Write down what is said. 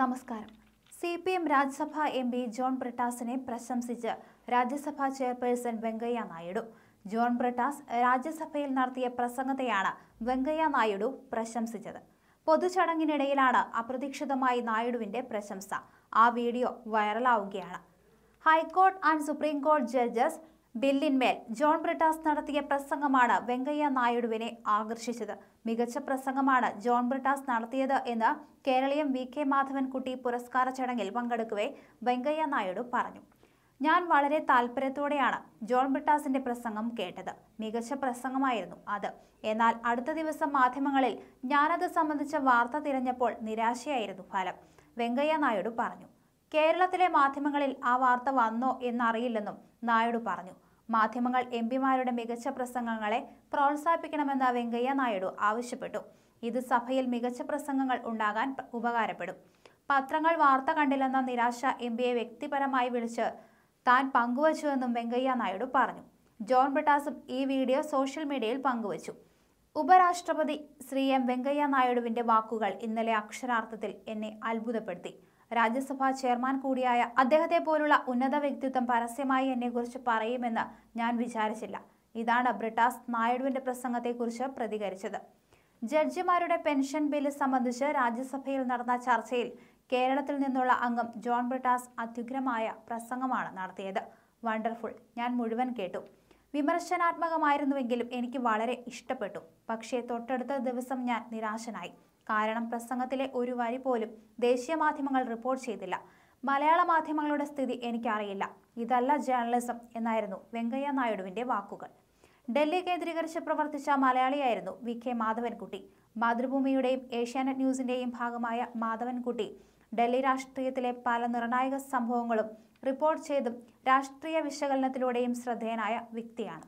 നമസ്കാരം C P M Rajya Sabha M P John ബ്രിട്ടാസിനെ പ്രശംസിച്ച് രാജ്യസഭാ ചെയർപേഴ്സൺ വെങ്കയ്യ നായിഡു ജോൺ ബ്രിട്ടാസ് രാജ്യസഭയിൽ നടത്തിയ പ്രസംഗത്തെയാണ് വെങ്കയ്യ നായിഡു പ്രശംസിച്ചത് പൊതുചടങ്ങിനിടയിലാണ് അപ്രതീക്ഷിതമായി നായിഡുവിന്റെ പ്രശംസ ആ വീഡിയോ വൈറലാവുകയാണ് ഹൈക്കോർട്ട് ആൻഡ് സുപ്രീം കോടതി ജഡ്ജസ് ബില്ലിന്മേൽ ജോൺ ബ്രിട്ടാസ് നടത്തിയ പ്രസംഗമാണ് വെങ്കയ്യ നായിഡുവിനെ ആകർഷിച്ചത് മികച്ച പ്രസംഗമാണ് ജോൺ ബ്രിട്ടാസ് നടത്തിയത് എന്ന് കേരളീയം വി കെ മാധവൻകുട്ടി പുരസ്കാര ചടങ്ങിൽ പങ്കെടുക്കവെ വെങ്കയ്യ നായിഡു പറഞ്ഞു ഞാൻ വളരെ താല്പര്യത്തോടെയാണ് ജോൺ ബ്രിട്ടാസിന്റെ പ്രസംഗം കേട്ടത് മികച്ച പ്രസംഗമായിരുന്നു അത് എന്നാൽ അടുത്ത ദിവസം മാധ്യമങ്ങളിൽ ഞാനത് സംബന്ധിച്ച വാർത്ത തിരഞ്ഞപ്പോൾ നിരാശയായിരുന്നു ഫലം വെങ്കയ്യ നായിഡു പറഞ്ഞു കേരളത്തിലെ മാധ്യമങ്ങളിൽ ആ വാർത്ത വന്നോ എന്നറിയില്ലെന്നും നായിഡു പറഞ്ഞു മാധ്യമങ്ങൾ എം പിമാരുടെ മികച്ച പ്രസംഗങ്ങളെ പ്രോത്സാഹിപ്പിക്കണമെന്ന് വെങ്കയ്യ നായിഡു ആവശ്യപ്പെട്ടു ഇത് സഭയിൽ മികച്ച പ്രസംഗങ്ങൾ ഉണ്ടാകാൻ ഉപകാരപ്പെടും പത്രങ്ങൾ വാർത്ത കണ്ടില്ലെന്ന നിരാശ എം പിയെ വ്യക്തിപരമായി വിളിച്ച് താൻ പങ്കുവച്ചുവെന്നും വെങ്കയ്യ നായിഡു പറഞ്ഞു ജോൺ ബ്രിട്ടാസും ഈ വീഡിയോ സോഷ്യൽ മീഡിയയിൽ പങ്കുവച്ചു ഉപരാഷ്ട്രപതി ശ്രീ എം വെങ്കയ്യ നായിഡുവിൻ്റെ വാക്കുകൾ ഇന്നലെ അക്ഷരാർത്ഥത്തിൽ എന്നെ അത്ഭുതപ്പെടുത്തി രാജ്യസഭാ ചെയർമാൻ കൂടിയായ അദ്ദേഹത്തെ പോലുള്ള ഉന്നത വ്യക്തിത്വം പരസ്യമായി എന്നെക്കുറിച്ച് പറയുമെന്ന് ഞാൻ വിചാരിച്ചില്ല ഇതാണ് ബ്രിട്ടാസ് നായിഡുവിന്റെ പ്രസംഗത്തെക്കുറിച്ച് പ്രതികരിച്ചത് ജഡ്ജിമാരുടെ പെൻഷൻ ബില്ല് സംബന്ധിച്ച് രാജ്യസഭയിൽ നടന്ന ചർച്ചയിൽ കേരളത്തിൽ നിന്നുള്ള അംഗം ജോൺ ബ്രിട്ടാസ് അത്യുഗ്രമായ പ്രസംഗമാണ് നടത്തിയത് വണ്ടർഫുൾ ഞാൻ മുഴുവൻ കേട്ടു വിമർശനാത്മകമായിരുന്നുവെങ്കിലും എനിക്ക് വളരെ ഇഷ്ടപ്പെട്ടു പക്ഷേ തൊട്ടടുത്ത ദിവസം ഞാൻ നിരാശനായി കാരണം പ്രസംഗത്തിലെ ഒരു വരി പോലും ദേശീയ മാധ്യമങ്ങൾ റിപ്പോർട്ട് ചെയ്തില്ല മലയാള മാധ്യമങ്ങളുടെ സ്ഥിതി എനിക്കറിയില്ല ഇതല്ല ജേർണലിസം എന്നായിരുന്നു വെങ്കയ്യ നായിഡുവിൻ്റെ വാക്കുകൾ ഡൽഹി കേന്ദ്രീകരിച്ച് പ്രവർത്തിച്ച മലയാളിയായിരുന്നു വി കെ മാധവൻകുട്ടി മാതൃഭൂമിയുടെയും ഏഷ്യാനെറ്റ് ന്യൂസിൻ്റെയും ഭാഗമായ മാധവൻകുട്ടി ഡൽഹി രാഷ്ട്രീയത്തിലെ പല നിർണായക സംഭവങ്ങളും റിപ്പോർട്ട് ചെയ്തും രാഷ്ട്രീയ വിശകലനത്തിലൂടെയും ശ്രദ്ധേയനായ വ്യക്തിയാണ്